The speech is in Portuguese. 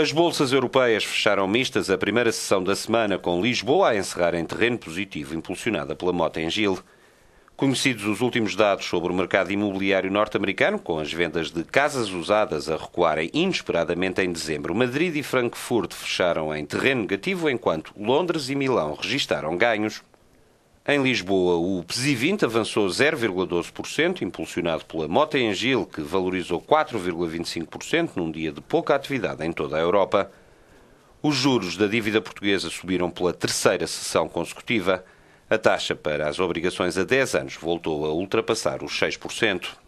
As bolsas europeias fecharam mistas a primeira sessão da semana, com Lisboa a encerrar em terreno positivo, impulsionada pela Mota em Gil. Conhecidos os últimos dados sobre o mercado imobiliário norte-americano, com as vendas de casas usadas a recuarem inesperadamente em dezembro, Madrid e Frankfurt fecharam em terreno negativo, enquanto Londres e Milão registaram ganhos. Em Lisboa, o PSI 20 avançou 0,12%, impulsionado pela Mota Engil, que valorizou 4,25% num dia de pouca atividade em toda a Europa. Os juros da dívida portuguesa subiram pela terceira sessão consecutiva. A taxa para as obrigações a 10 anos voltou a ultrapassar os 6%.